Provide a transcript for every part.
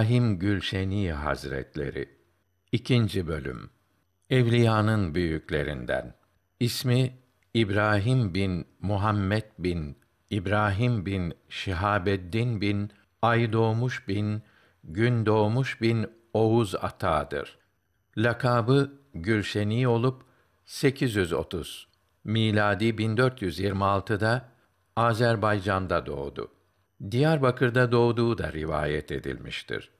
İbrahim Gülşeni Hazretleri 2. bölüm Evliyanın büyüklerinden İsmi İbrahim bin Muhammed bin İbrahim bin Şihabeddin bin Ay doğmuş bin Gün doğmuş bin Oğuz Ata'dır. Lakabı Gülşeni olup 830 miladi 1426'da Azerbaycan'da doğdu. Diyarbakır'da doğduğu da rivayet edilmiştir.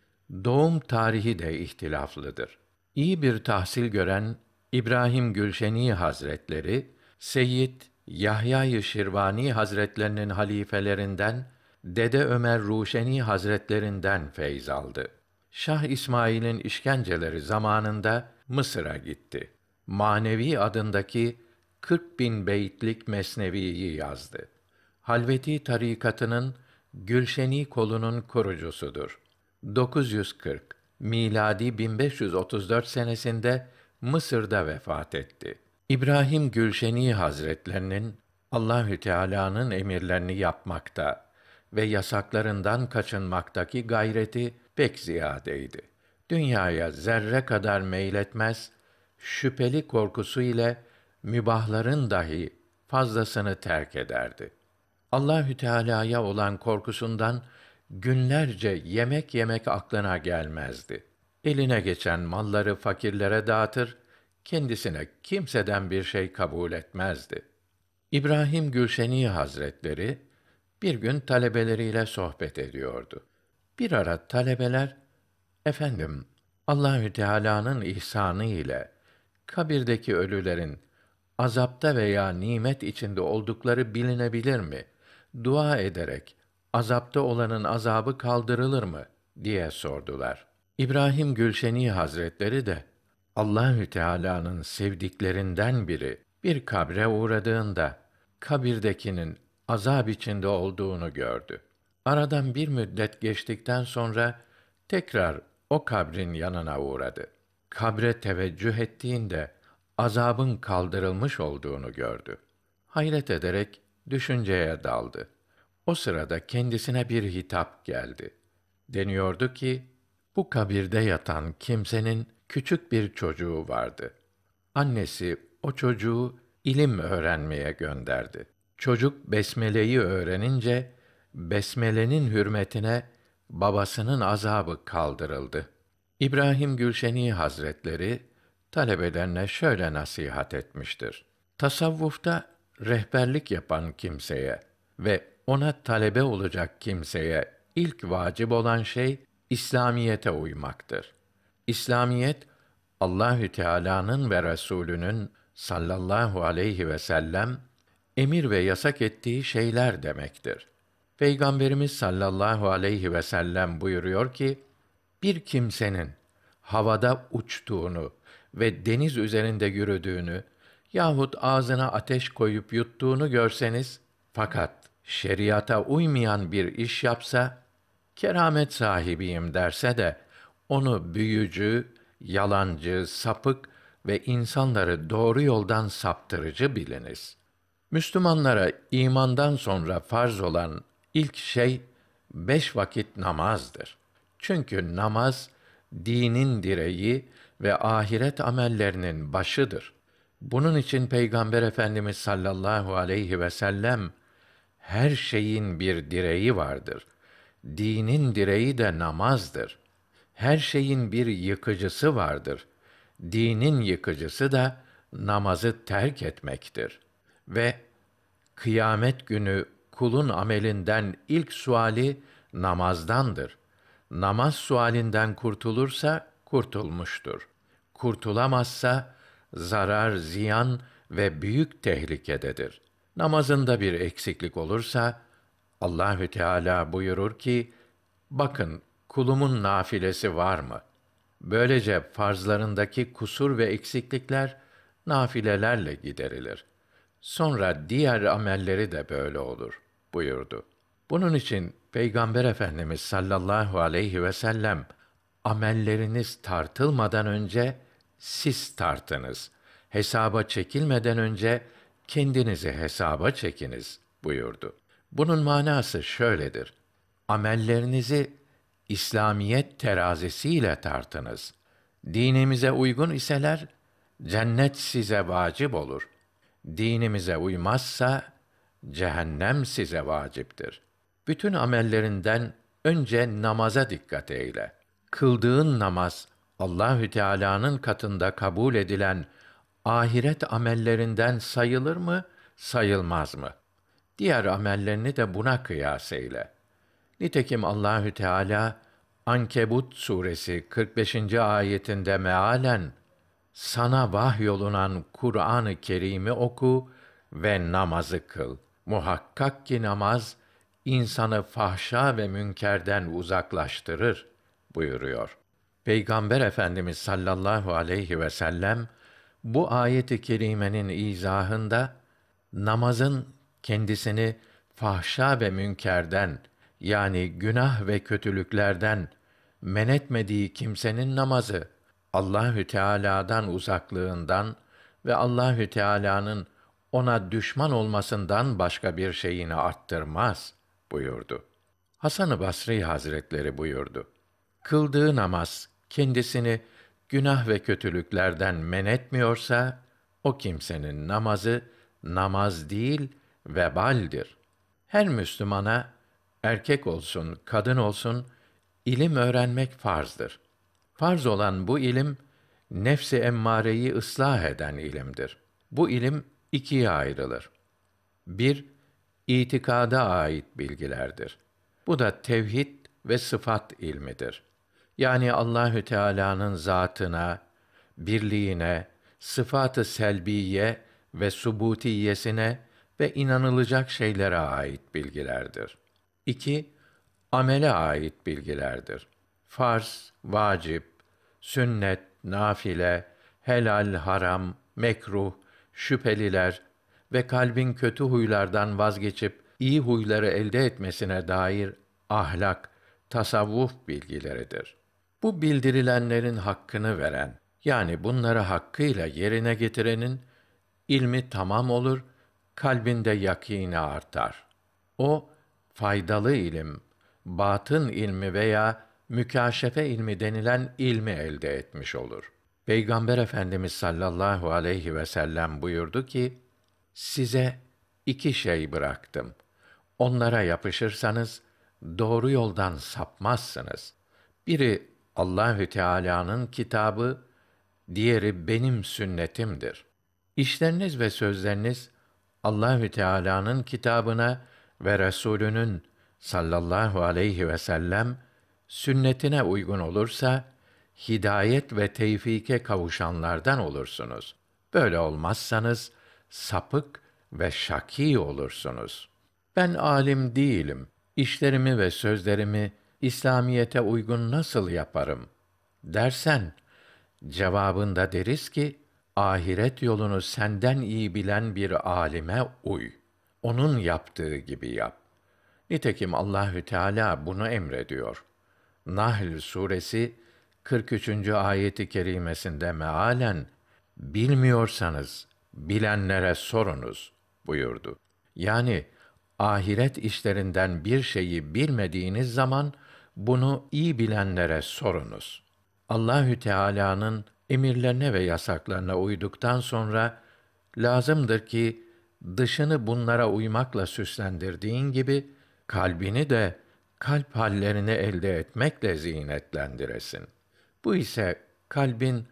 Doğum tarihi de ihtilaflıdır. İyi bir tahsil gören İbrahim Gülşeni Hazretleri, Seyyid Yahya-i Şirvani Hazretlerinin halifelerinden Dede Ömer Ruşeni Hazretlerinden feyz aldı. Şah İsmail'in işkenceleri zamanında Mısır'a gitti. Manevi adındaki 40 bin beytlik mesneviyi yazdı. Halveti tarikatının Gülşeni kolunun kurucusudur. 940 miladi 1534 senesinde Mısır'da vefat etti. İbrahim Gülşeni Hazretlerinin Allahü Teala'nın emirlerini yapmakta ve yasaklarından kaçınmaktaki gayreti pek ziyadeydi. Dünyaya zerre kadar meyletmez, şüpheli korkusu ile mübahların dahi fazlasını terk ederdi. Allahü Teala'ya olan korkusundan günlerce yemek yemek aklına gelmezdi. Eline geçen malları fakirlere dağıtır, kendisine kimseden bir şey kabul etmezdi. İbrahim Gülşeni Hazretleri bir gün talebeleriyle sohbet ediyordu. Bir ara talebeler efendim Allahü Teala'nın ihsanı ile kabirdeki ölülerin azapta veya nimet içinde oldukları bilinebilir mi? Dua ederek azapta olanın azabı kaldırılır mı diye sordular. İbrahim Gülşeni Hazretleri de Allahü Teala'nın sevdiklerinden biri bir kabre uğradığında kabirdekinin azab içinde olduğunu gördü. Aradan bir müddet geçtikten sonra tekrar o kabrin yanına uğradı. Kabre teveccüh ettiğinde azabın kaldırılmış olduğunu gördü. Hayret ederek düşünceye daldı. O sırada kendisine bir hitap geldi. Deniyordu ki, bu kabirde yatan kimsenin küçük bir çocuğu vardı. Annesi o çocuğu ilim öğrenmeye gönderdi. Çocuk besmeleyi öğrenince besmelenin hürmetine babasının azabı kaldırıldı. İbrahim Gülşeni Hazretleri talebelerine şöyle nasihat etmiştir. Tasavvufta rehberlik yapan kimseye ve ona talebe olacak kimseye ilk vacip olan şey İslamiyete uymaktır. İslamiyet Allahü Teala'nın ve Resulünün sallallahu aleyhi ve sellem emir ve yasak ettiği şeyler demektir. Peygamberimiz sallallahu aleyhi ve sellem buyuruyor ki, bir kimsenin havada uçtuğunu ve deniz üzerinde yürüdüğünü yahut ağzına ateş koyup yuttuğunu görseniz, fakat şeriata uymayan bir iş yapsa, keramet sahibiyim derse de, onu büyücü, yalancı, sapık ve insanları doğru yoldan saptırıcı biliniz. Müslümanlara imandan sonra farz olan ilk şey, beş vakit namazdır. Çünkü namaz, dinin direği ve ahiret amellerinin başıdır. Bunun için Peygamber Efendimiz sallallahu aleyhi ve sellem her şeyin bir direği vardır. Dinin direği de namazdır. Her şeyin bir yıkıcısı vardır. Dinin yıkıcısı da namazı terk etmektir. Ve kıyamet günü kulun amelinden ilk suali namazdandır. Namaz sualinden kurtulursa kurtulmuştur. Kurtulamazsa zarar, ziyan ve büyük tehlikededir.'' namazında bir eksiklik olursa Allahü Teala buyurur ki: Bakın kulumun nafilesi var mı? Böylece farzlarındaki kusur ve eksiklikler nafilelerle giderilir. Sonra diğer amelleri de böyle olur buyurdu. Bunun için Peygamber Efendimiz sallallahu aleyhi ve sellem amelleriniz tartılmadan önce siz tartınız. Hesaba çekilmeden önce kendinizi hesaba çekiniz buyurdu. Bunun manası şöyledir. Amellerinizi İslamiyet terazisiyle tartınız. Dinimize uygun iseler cennet size vacip olur. Dinimize uymazsa cehennem size vaciptir. Bütün amellerinden önce namaza dikkat eyle. Kıldığın namaz Allahü Teala'nın katında kabul edilen ahiret amellerinden sayılır mı, sayılmaz mı? Diğer amellerini de buna kıyas eyle. Nitekim Allahü Teala Ankebut suresi 45. ayetinde mealen sana vahyolunan Kur'an-ı Kerim'i oku ve namazı kıl. Muhakkak ki namaz insanı fahşa ve münkerden uzaklaştırır buyuruyor. Peygamber Efendimiz sallallahu aleyhi ve sellem bu ayeti kerimenin izahında namazın kendisini fahşa ve münkerden yani günah ve kötülüklerden menetmediği kimsenin namazı Allahü Teala'dan uzaklığından ve Allahü Teala'nın ona düşman olmasından başka bir şeyini arttırmaz buyurdu. Hasan-ı Basri Hazretleri buyurdu. Kıldığı namaz kendisini günah ve kötülüklerden men etmiyorsa, o kimsenin namazı namaz değil, vebaldir. Her Müslümana, erkek olsun, kadın olsun, ilim öğrenmek farzdır. Farz olan bu ilim, nefsi emmareyi ıslah eden ilimdir. Bu ilim ikiye ayrılır. Bir, itikada ait bilgilerdir. Bu da tevhid ve sıfat ilmidir.'' Yani Allahü Teala'nın zatına, birliğine, sıfatı selbiye ve subutiyesine ve inanılacak şeylere ait bilgilerdir. 2. Amele ait bilgilerdir. Farz, vacip, sünnet, nafile, helal, haram, mekruh, şüpheliler ve kalbin kötü huylardan vazgeçip iyi huyları elde etmesine dair ahlak, tasavvuf bilgileridir. Bu bildirilenlerin hakkını veren, yani bunları hakkıyla yerine getirenin, ilmi tamam olur, kalbinde yakîni artar. O, faydalı ilim, batın ilmi veya mükâşefe ilmi denilen ilmi elde etmiş olur. Peygamber Efendimiz sallallahu aleyhi ve sellem buyurdu ki, size iki şey bıraktım. Onlara yapışırsanız, doğru yoldan sapmazsınız. Biri Allahü Teala'nın kitabı, diğeri benim sünnetimdir. İşleriniz ve sözleriniz Allahü Teala'nın kitabına ve Resulünün sallallahu aleyhi ve sellem sünnetine uygun olursa hidayet ve tevfike kavuşanlardan olursunuz. Böyle olmazsanız sapık ve şaki olursunuz. Ben alim değilim. İşlerimi ve sözlerimi İslamiyete uygun nasıl yaparım dersen cevabında deriz ki ahiret yolunu senden iyi bilen bir alime uy. Onun yaptığı gibi yap. Nitekim Allahü Teala bunu emrediyor. Nahl suresi 43. ayeti kerimesinde mealen bilmiyorsanız bilenlere sorunuz buyurdu. Yani ahiret işlerinden bir şeyi bilmediğiniz zaman bunu iyi bilenlere sorunuz. Allahü Teala'nın emirlerine ve yasaklarına uyduktan sonra lazımdır ki dışını bunlara uymakla süslendirdiğin gibi kalbini de kalp hallerini elde etmekle ziynetlendiresin. Bu ise kalbin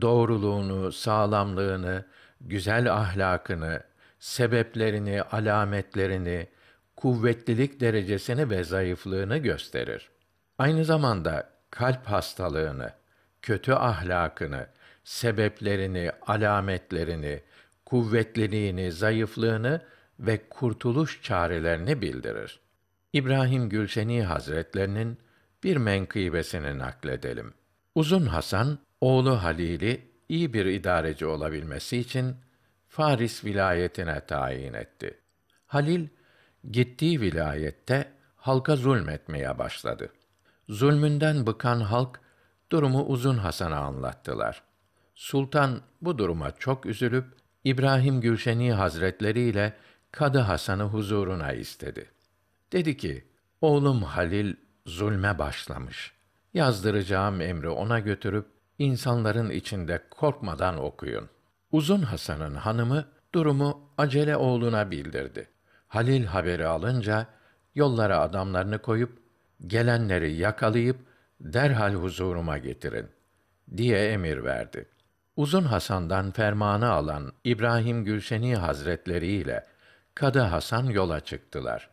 doğruluğunu, sağlamlığını, güzel ahlakını, sebeplerini, alametlerini, kuvvetlilik derecesini ve zayıflığını gösterir. Aynı zamanda kalp hastalığını, kötü ahlakını, sebeplerini, alametlerini, kuvvetliliğini, zayıflığını ve kurtuluş çarelerini bildirir. İbrahim Gülşeni Hazretlerinin bir menkıbesini nakledelim. Uzun Hasan, oğlu Halil'i iyi bir idareci olabilmesi için Faris vilayetine tayin etti. Halil, gittiği vilayette halka zulmetmeye başladı. Zulmünden bıkan halk durumu Uzun Hasan'a anlattılar. Sultan bu duruma çok üzülüp İbrahim Gülşeni Hazretleri ile Kadı Hasan'ı huzuruna istedi. Dedi ki: "Oğlum Halil zulme başlamış. Yazdıracağım emri ona götürüp insanların içinde korkmadan okuyun." Uzun Hasan'ın hanımı durumu acele oğluna bildirdi. Halil haberi alınca yollara adamlarını koyup gelenleri yakalayıp derhal huzuruma getirin diye emir verdi. Uzun Hasan'dan fermanı alan İbrahim Gülşeni Hazretleri ile Kadı Hasan yola çıktılar.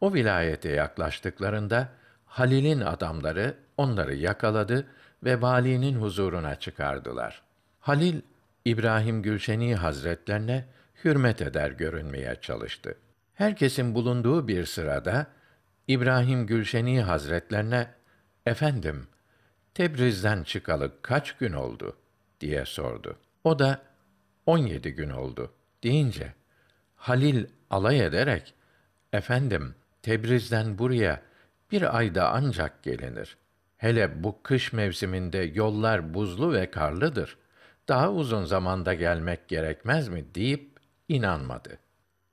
O vilayete yaklaştıklarında Halil'in adamları onları yakaladı ve valinin huzuruna çıkardılar. Halil İbrahim Gülşeni Hazretlerine hürmet eder görünmeye çalıştı. Herkesin bulunduğu bir sırada İbrahim Gülşeni Hazretlerine, Efendim, Tebriz'den çıkalı kaç gün oldu? diye sordu. O da, 17 gün oldu deyince, Halil alay ederek, Efendim, Tebriz'den buraya bir ayda ancak gelinir. Hele bu kış mevsiminde yollar buzlu ve karlıdır. Daha uzun zamanda gelmek gerekmez mi deyip inanmadı.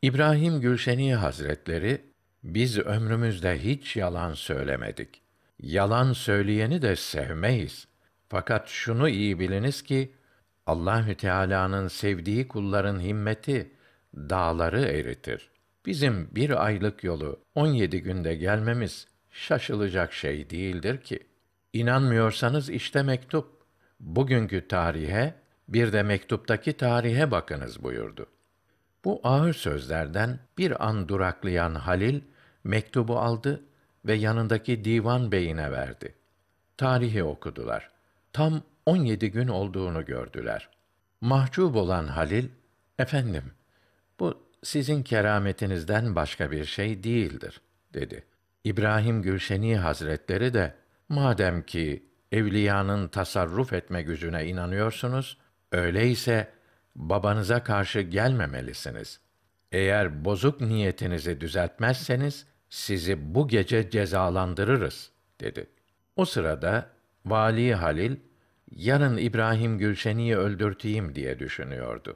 İbrahim Gülşeni Hazretleri biz ömrümüzde hiç yalan söylemedik. Yalan söyleyeni de sevmeyiz. Fakat şunu iyi biliniz ki Allahü Teala'nın sevdiği kulların himmeti dağları eritir. Bizim bir aylık yolu 17 günde gelmemiz şaşılacak şey değildir ki. İnanmıyorsanız işte mektup. Bugünkü tarihe bir de mektuptaki tarihe bakınız buyurdu. Bu ağır sözlerden bir an duraklayan Halil Mektubu aldı ve yanındaki divan beyine verdi. Tarihi okudular. Tam 17 gün olduğunu gördüler. Mahcup olan Halil, "Efendim, bu sizin kerametinizden başka bir şey değildir." dedi. İbrahim Gülşeni Hazretleri de, "Madem ki evliyanın tasarruf etme gücüne inanıyorsunuz, öyleyse babanıza karşı gelmemelisiniz. Eğer bozuk niyetinizi düzeltmezseniz sizi bu gece cezalandırırız, dedi. O sırada Vali Halil, yarın İbrahim Gülşen'i öldürteyim diye düşünüyordu.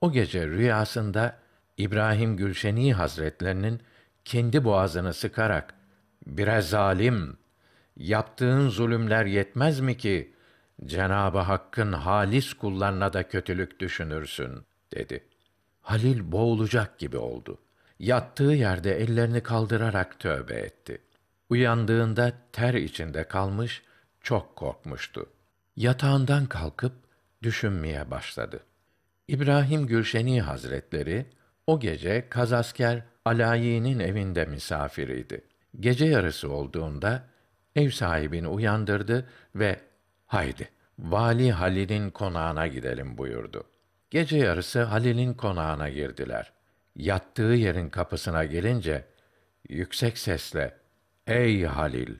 O gece rüyasında İbrahim Gülşeni Hazretlerinin kendi boğazını sıkarak "Bire zalim, yaptığın zulümler yetmez mi ki Cenabı Hakk'ın halis kullarına da kötülük düşünürsün?" dedi. Halil boğulacak gibi oldu yattığı yerde ellerini kaldırarak tövbe etti. Uyandığında ter içinde kalmış, çok korkmuştu. Yatağından kalkıp düşünmeye başladı. İbrahim Gülşeni Hazretleri o gece kazasker Alayi'nin evinde misafiriydi. Gece yarısı olduğunda ev sahibini uyandırdı ve "Haydi, Vali Halil'in konağına gidelim." buyurdu. Gece yarısı Halil'in konağına girdiler yattığı yerin kapısına gelince yüksek sesle "Ey Halil,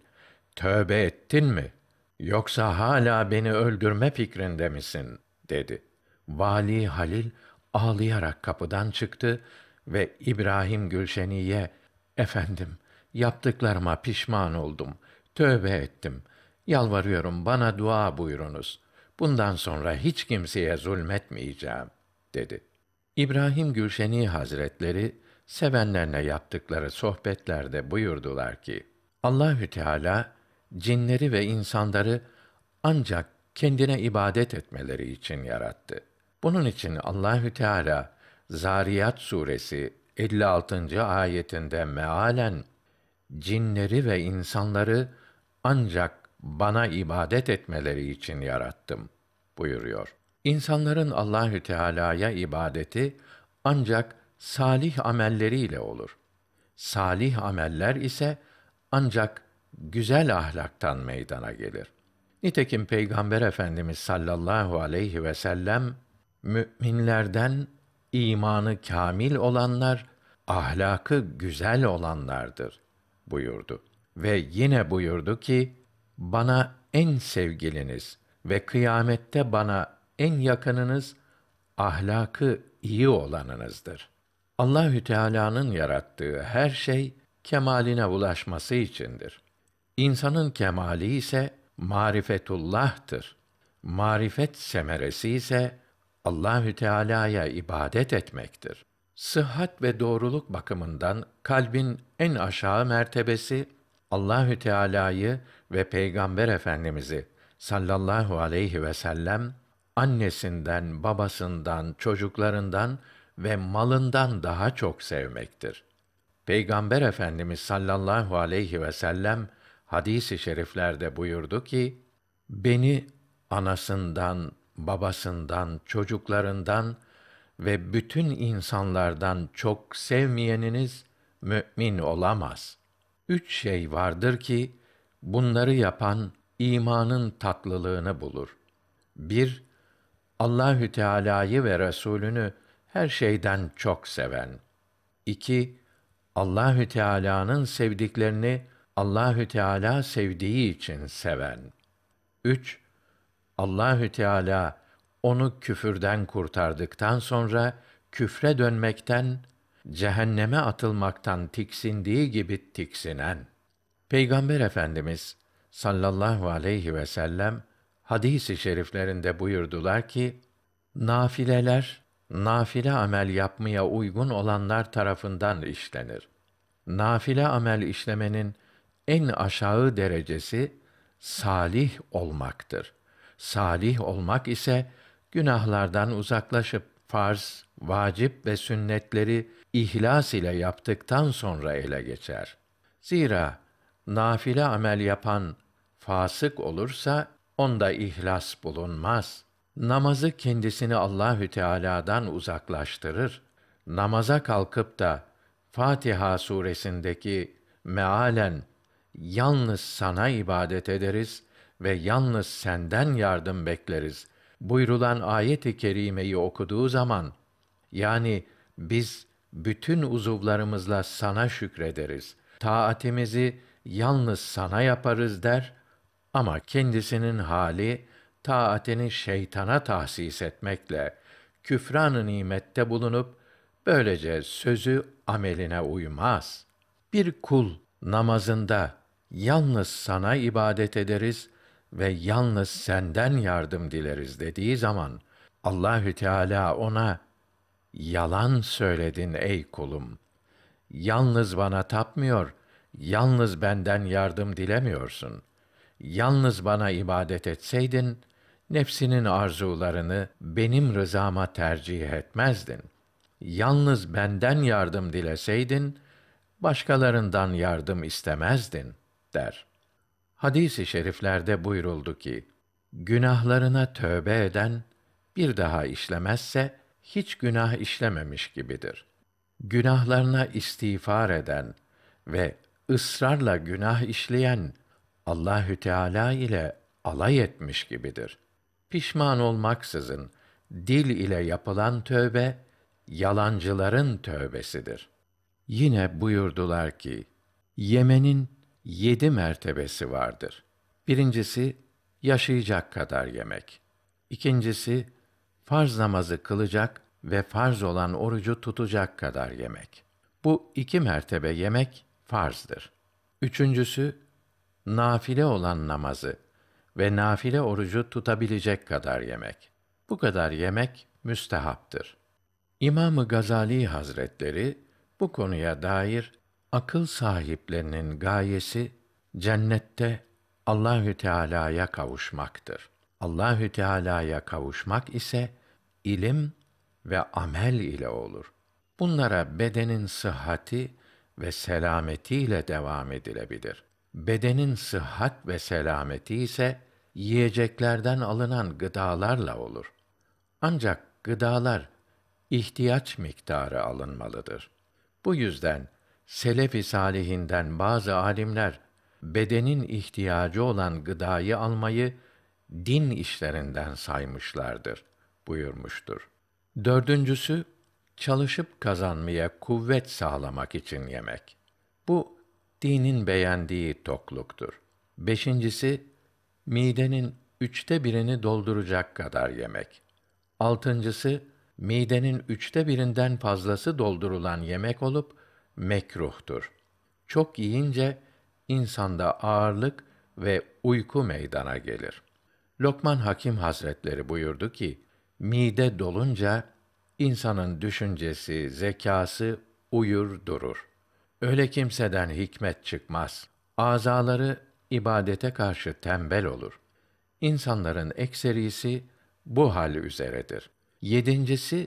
tövbe ettin mi? Yoksa hala beni öldürme fikrinde misin?" dedi. Vali Halil ağlayarak kapıdan çıktı ve İbrahim Gülşeni'ye "Efendim, yaptıklarıma pişman oldum. Tövbe ettim. Yalvarıyorum bana dua buyurunuz. Bundan sonra hiç kimseye zulmetmeyeceğim." dedi. İbrahim Gülşeni Hazretleri sevenlerine yaptıkları sohbetlerde buyurdular ki: Allahü Teala cinleri ve insanları ancak kendine ibadet etmeleri için yarattı. Bunun için Allahü Teala Zariyat suresi 56. ayetinde mealen cinleri ve insanları ancak bana ibadet etmeleri için yarattım buyuruyor. İnsanların Allahü Teala'ya ibadeti ancak salih amelleriyle olur. Salih ameller ise ancak güzel ahlaktan meydana gelir. Nitekim Peygamber Efendimiz sallallahu aleyhi ve sellem müminlerden imanı kamil olanlar ahlakı güzel olanlardır buyurdu. Ve yine buyurdu ki bana en sevgiliniz ve kıyamette bana en yakınınız ahlakı iyi olanınızdır. Allahü Teala'nın yarattığı her şey kemaline ulaşması içindir. İnsanın kemali ise marifetullah'tır. Marifet semeresi ise Allahü Teala'ya ibadet etmektir. Sıhhat ve doğruluk bakımından kalbin en aşağı mertebesi Allahü Teala'yı ve Peygamber Efendimizi sallallahu aleyhi ve sellem annesinden, babasından, çocuklarından ve malından daha çok sevmektir. Peygamber Efendimiz sallallahu aleyhi ve sellem hadisi şeriflerde buyurdu ki: Beni anasından, babasından, çocuklarından ve bütün insanlardan çok sevmeyeniniz mümin olamaz. Üç şey vardır ki bunları yapan imanın tatlılığını bulur. 1- Allahü Teala'yı ve Resulünü her şeyden çok seven. 2. Allahü Teala'nın sevdiklerini Allahü Teala sevdiği için seven. 3. Allahü Teala onu küfürden kurtardıktan sonra küfre dönmekten, cehenneme atılmaktan tiksindiği gibi tiksinen. Peygamber Efendimiz sallallahu aleyhi ve sellem hadis-i şeriflerinde buyurdular ki, nafileler, nafile amel yapmaya uygun olanlar tarafından işlenir. Nafile amel işlemenin en aşağı derecesi, salih olmaktır. Salih olmak ise, günahlardan uzaklaşıp, farz, vacip ve sünnetleri ihlas ile yaptıktan sonra ele geçer. Zira nafile amel yapan fasık olursa onda ihlas bulunmaz. Namazı kendisini Allahü Teala'dan uzaklaştırır. Namaza kalkıp da Fatiha suresindeki mealen yalnız sana ibadet ederiz ve yalnız senden yardım bekleriz Buyurulan ayet-i kerimeyi okuduğu zaman yani biz bütün uzuvlarımızla sana şükrederiz. Taatimizi yalnız sana yaparız der ama kendisinin hali taatini şeytana tahsis etmekle küfran nimette bulunup böylece sözü ameline uymaz. Bir kul namazında yalnız sana ibadet ederiz ve yalnız senden yardım dileriz dediği zaman Allahü Teala ona yalan söyledin ey kulum. Yalnız bana tapmıyor, yalnız benden yardım dilemiyorsun.'' yalnız bana ibadet etseydin, nefsinin arzularını benim rızama tercih etmezdin. Yalnız benden yardım dileseydin, başkalarından yardım istemezdin, der. Hadis-i şeriflerde buyuruldu ki, günahlarına tövbe eden, bir daha işlemezse, hiç günah işlememiş gibidir. Günahlarına istiğfar eden ve ısrarla günah işleyen, Allahü Teala ile alay etmiş gibidir. Pişman olmaksızın dil ile yapılan tövbe yalancıların tövbesidir. Yine buyurdular ki yemenin yedi mertebesi vardır. Birincisi yaşayacak kadar yemek. İkincisi farz namazı kılacak ve farz olan orucu tutacak kadar yemek. Bu iki mertebe yemek farzdır. Üçüncüsü nafile olan namazı ve nafile orucu tutabilecek kadar yemek. Bu kadar yemek müstehaptır. İmam-ı Gazali Hazretleri bu konuya dair akıl sahiplerinin gayesi cennette Allahü Teala'ya kavuşmaktır. Allahü Teala'ya kavuşmak ise ilim ve amel ile olur. Bunlara bedenin sıhhati ve selameti ile devam edilebilir. Bedenin sıhhat ve selameti ise yiyeceklerden alınan gıdalarla olur. Ancak gıdalar ihtiyaç miktarı alınmalıdır. Bu yüzden selef-i salihinden bazı alimler bedenin ihtiyacı olan gıdayı almayı din işlerinden saymışlardır buyurmuştur. Dördüncüsü çalışıp kazanmaya kuvvet sağlamak için yemek. Bu dinin beğendiği tokluktur. Beşincisi, midenin üçte birini dolduracak kadar yemek. Altıncısı, midenin üçte birinden fazlası doldurulan yemek olup, mekruhtur. Çok yiyince, insanda ağırlık ve uyku meydana gelir. Lokman Hakim Hazretleri buyurdu ki, mide dolunca, insanın düşüncesi, zekası uyur durur. Öyle kimseden hikmet çıkmaz. Azaları ibadete karşı tembel olur. İnsanların ekserisi bu hal üzeredir. Yedincisi,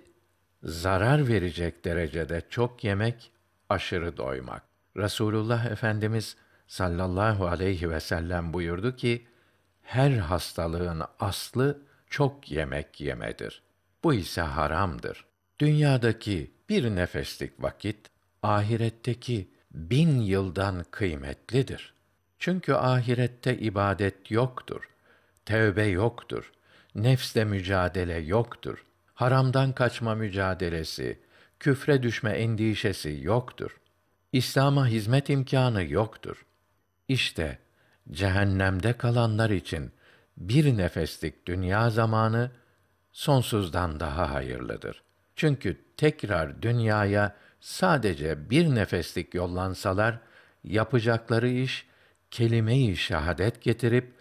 zarar verecek derecede çok yemek, aşırı doymak. Rasulullah Efendimiz sallallahu aleyhi ve sellem buyurdu ki, her hastalığın aslı çok yemek yemedir. Bu ise haramdır. Dünyadaki bir nefeslik vakit, ahiretteki bin yıldan kıymetlidir. Çünkü ahirette ibadet yoktur, tevbe yoktur, nefsle mücadele yoktur, haramdan kaçma mücadelesi, küfre düşme endişesi yoktur. İslam'a hizmet imkanı yoktur. İşte cehennemde kalanlar için bir nefeslik dünya zamanı sonsuzdan daha hayırlıdır. Çünkü tekrar dünyaya sadece bir nefeslik yollansalar, yapacakları iş, kelime-i şehadet getirip,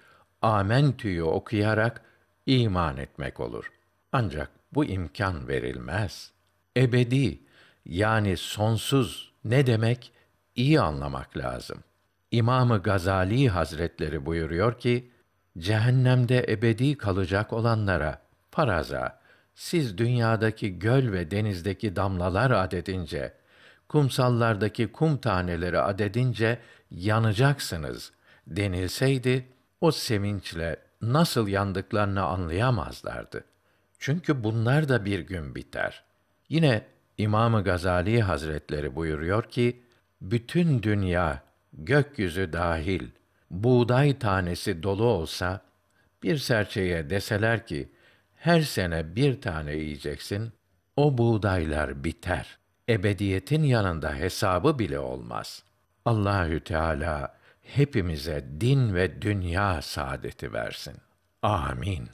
amentüyü okuyarak iman etmek olur. Ancak bu imkan verilmez. Ebedi, yani sonsuz ne demek iyi anlamak lazım. İmamı Gazali Hazretleri buyuruyor ki, cehennemde ebedi kalacak olanlara paraza siz dünyadaki göl ve denizdeki damlalar adedince, kumsallardaki kum taneleri adedince yanacaksınız denilseydi, o sevinçle nasıl yandıklarını anlayamazlardı. Çünkü bunlar da bir gün biter. Yine İmam Gazali Hazretleri buyuruyor ki, bütün dünya, gökyüzü dahil, buğday tanesi dolu olsa, bir serçeye deseler ki, her sene bir tane yiyeceksin, o buğdaylar biter. Ebediyetin yanında hesabı bile olmaz. Allahü Teala hepimize din ve dünya saadeti versin. Amin.